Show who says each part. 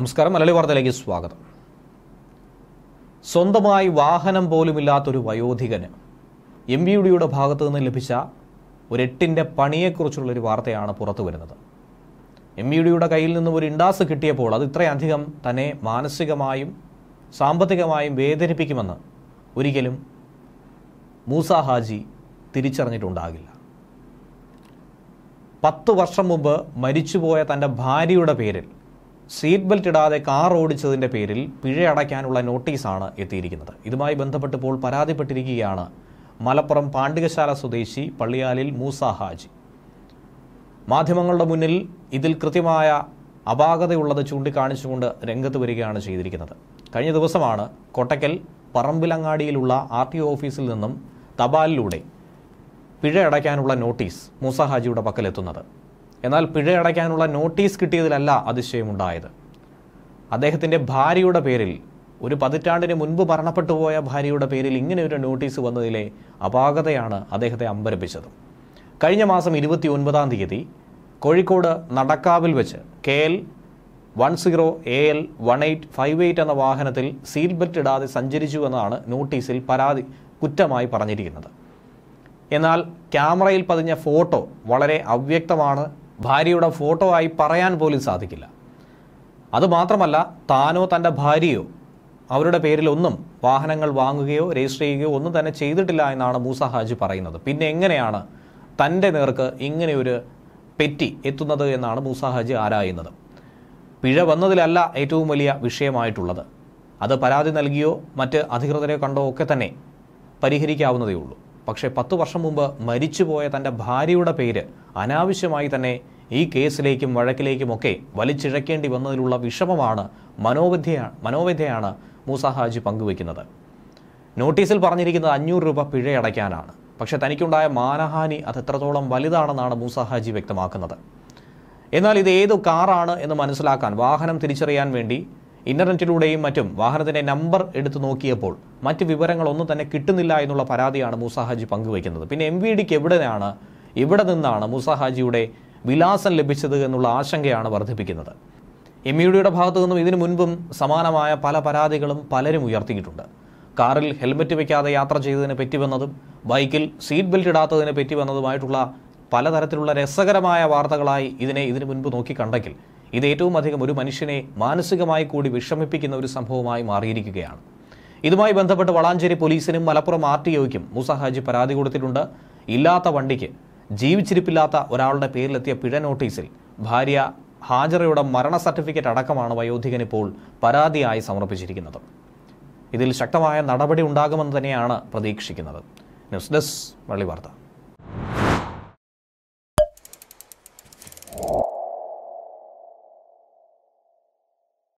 Speaker 1: നമസ്കാരം മലയാളി വാർത്തയിലേക്ക് സ്വാഗതം സ്വന്തമായി വാഹനം പോലുമില്ലാത്തൊരു വയോധികന് എം വി ഡിയുടെ ഭാഗത്തു നിന്ന് ലഭിച്ച ഒരു എട്ടിൻ്റെ പണിയെക്കുറിച്ചുള്ളൊരു വാർത്തയാണ് പുറത്തു വരുന്നത് എം വി ഡിയുടെ കയ്യിൽ നിന്നും ഒരു ഇൻഡാസ് കിട്ടിയപ്പോൾ അത് ഇത്രയധികം തന്നെ മാനസികമായും സാമ്പത്തികമായും വേദനിപ്പിക്കുമെന്ന് ഒരിക്കലും മൂസ ഹാജി തിരിച്ചറിഞ്ഞിട്ടുണ്ടാകില്ല പത്ത് വർഷം മുമ്പ് മരിച്ചുപോയ തൻ്റെ ഭാര്യയുടെ പേരിൽ സീറ്റ് ബെൽറ്റ് ഇടാതെ കാർ ഓടിച്ചതിൻ്റെ പേരിൽ പിഴ അടയ്ക്കാനുള്ള നോട്ടീസാണ് എത്തിയിരിക്കുന്നത് ഇതുമായി ബന്ധപ്പെട്ട് ഇപ്പോൾ പരാതിപ്പെട്ടിരിക്കുകയാണ് മലപ്പുറം പാണ്ഡികശാല സ്വദേശി പള്ളിയാലിൽ മൂസ ഹാജി മാധ്യമങ്ങളുടെ മുന്നിൽ ഇതിൽ കൃത്യമായ അപാകതയുള്ളത് ചൂണ്ടിക്കാണിച്ചുകൊണ്ട് രംഗത്ത് വരികയാണ് ചെയ്തിരിക്കുന്നത് കഴിഞ്ഞ ദിവസമാണ് കൊട്ടക്കൽ പറമ്പിലങ്ങാടിയിലുള്ള ആർ ടി ഓഫീസിൽ നിന്നും തപാലിലൂടെ പിഴ അടയ്ക്കാനുള്ള നോട്ടീസ് മൂസ ഹാജിയുടെ പക്കലെത്തുന്നത് എന്നാൽ പിഴ അടയ്ക്കാനുള്ള നോട്ടീസ് കിട്ടിയതിലല്ല അതിശയമുണ്ടായത് അദ്ദേഹത്തിൻ്റെ ഭാര്യയുടെ പേരിൽ ഒരു പതിറ്റാണ്ടിന് മുൻപ് മരണപ്പെട്ടു പോയ ഭാര്യയുടെ പേരിൽ ഇങ്ങനെ ഒരു നോട്ടീസ് വന്നതിലെ അപാകതയാണ് അദ്ദേഹത്തെ അമ്പരപ്പിച്ചത് കഴിഞ്ഞ മാസം ഇരുപത്തി ഒൻപതാം തീയതി കോഴിക്കോട് നടക്കാവിൽ വെച്ച് K L one zero A L one eight five eight എന്ന വാഹനത്തിൽ സീറ്റ് ബെൽറ്റ് ഇടാതെ സഞ്ചരിച്ചു എന്നാണ് നോട്ടീസിൽ പരാതി കുറ്റമായി പറഞ്ഞിരിക്കുന്നത് എന്നാൽ ക്യാമറയിൽ പതിഞ്ഞ ഫോട്ടോ വളരെ അവ്യക്തമാണ് ഭാര്യയുടെ ഫോട്ടോ ആയി പറയാൻ പോലും സാധിക്കില്ല അതുമാത്രമല്ല താനോ തൻ്റെ ഭാര്യയോ അവരുടെ പേരിലൊന്നും വാഹനങ്ങൾ വാങ്ങുകയോ രജിസ്റ്റർ ചെയ്യുകയോ ഒന്നും തന്നെ ചെയ്തിട്ടില്ല എന്നാണ് മൂസ ഹാജി പറയുന്നത് പിന്നെ എങ്ങനെയാണ് തൻ്റെ നേർക്ക് ഇങ്ങനെയൊരു പെറ്റി എത്തുന്നത് എന്നാണ് മൂസ ഹാജി ആരായുന്നത് പിഴ വന്നതിലല്ല ഏറ്റവും വലിയ വിഷയമായിട്ടുള്ളത് അത് പരാതി നൽകിയോ മറ്റ് അധികൃതരെ കണ്ടോ ഒക്കെ തന്നെ പരിഹരിക്കാവുന്നതേ ഉള്ളൂ പക്ഷേ പത്തു വർഷം മുമ്പ് മരിച്ചുപോയ തൻ്റെ ഭാര്യയുടെ പേര് അനാവശ്യമായി തന്നെ ഈ കേസിലേക്കും വഴക്കിലേക്കുമൊക്കെ വലിച്ചിഴക്കേണ്ടി വന്നതിലുള്ള വിഷമമാണ് മനോവിദ്യയാണ് മനോവിദ്യയാണ് മൂസ ഹാജി പങ്കുവെക്കുന്നത് നോട്ടീസിൽ പറഞ്ഞിരിക്കുന്നത് അഞ്ഞൂറ് രൂപ പിഴയടയ്ക്കാനാണ് പക്ഷേ തനിക്കുണ്ടായ മാനഹാനി അത് എത്രത്തോളം വലുതാണെന്നാണ് മൂസ ഹാജി വ്യക്തമാക്കുന്നത് എന്നാൽ ഇത് ഏത് കാറാണ് എന്ന് മനസ്സിലാക്കാൻ വാഹനം തിരിച്ചറിയാൻ വേണ്ടി ഇന്റർനെറ്റിലൂടെയും മറ്റും വാഹനത്തിന്റെ നമ്പർ എടുത്തു നോക്കിയപ്പോൾ മറ്റ് വിവരങ്ങളൊന്നും തന്നെ കിട്ടുന്നില്ല എന്നുള്ള പരാതിയാണ് മൂസാഹാജി പങ്കുവയ്ക്കുന്നത് പിന്നെ എം വി ഡിക്ക് എവിടെയാണ് ഇവിടെ നിന്നാണ് മൂസാഹാജിയുടെ വിലാസം ലഭിച്ചത് എന്നുള്ള ആശങ്കയാണ് വർദ്ധിപ്പിക്കുന്നത് എം ഇ ഡിയുടെ ഭാഗത്തു നിന്നും ഇതിനു മുൻപും സമാനമായ പല പരാതികളും പലരും ഉയർത്തിയിട്ടുണ്ട് കാറിൽ ഹെൽമറ്റ് വയ്ക്കാതെ യാത്ര ചെയ്തതിനെ പറ്റി വന്നതും ബൈക്കിൽ സീറ്റ് ബെൽറ്റ് ഇടാത്തതിനെ പറ്റി വന്നതുമായിട്ടുള്ള പലതരത്തിലുള്ള രസകരമായ വാർത്തകളായി ഇതിനെ ഇതിനു മുൻപ് നോക്കിക്കണ്ടെങ്കിൽ ഇത് ഏറ്റവും അധികം ഒരു മനുഷ്യനെ മാനസികമായി കൂടി വിഷമിപ്പിക്കുന്ന ഒരു സംഭവമായി മാറിയിരിക്കുകയാണ് ഇതുമായി ബന്ധപ്പെട്ട് വളാഞ്ചേരി പോലീസിനും മലപ്പുറം ആർ ടി ഒക്കും മുസഹാജി പരാതി കൊടുത്തിട്ടുണ്ട് ഇല്ലാത്ത വണ്ടിക്ക് ജീവിച്ചിരിപ്പില്ലാത്ത ഒരാളുടെ പേരിലെത്തിയ പിഴ നോട്ടീസിൽ ഭാര്യ ഹാജറയുടെ മരണ സർട്ടിഫിക്കറ്റ് അടക്കമാണ് വയോധികൻ ഇപ്പോൾ പരാതിയായി സമർപ്പിച്ചിരിക്കുന്നത് ഇതിൽ ശക്തമായ നടപടി ഉണ്ടാകുമെന്ന് തന്നെയാണ് പ്രതീക്ഷിക്കുന്നത് ന്യൂസ് ഡെസ്ക് വള്ളി വാർത്ത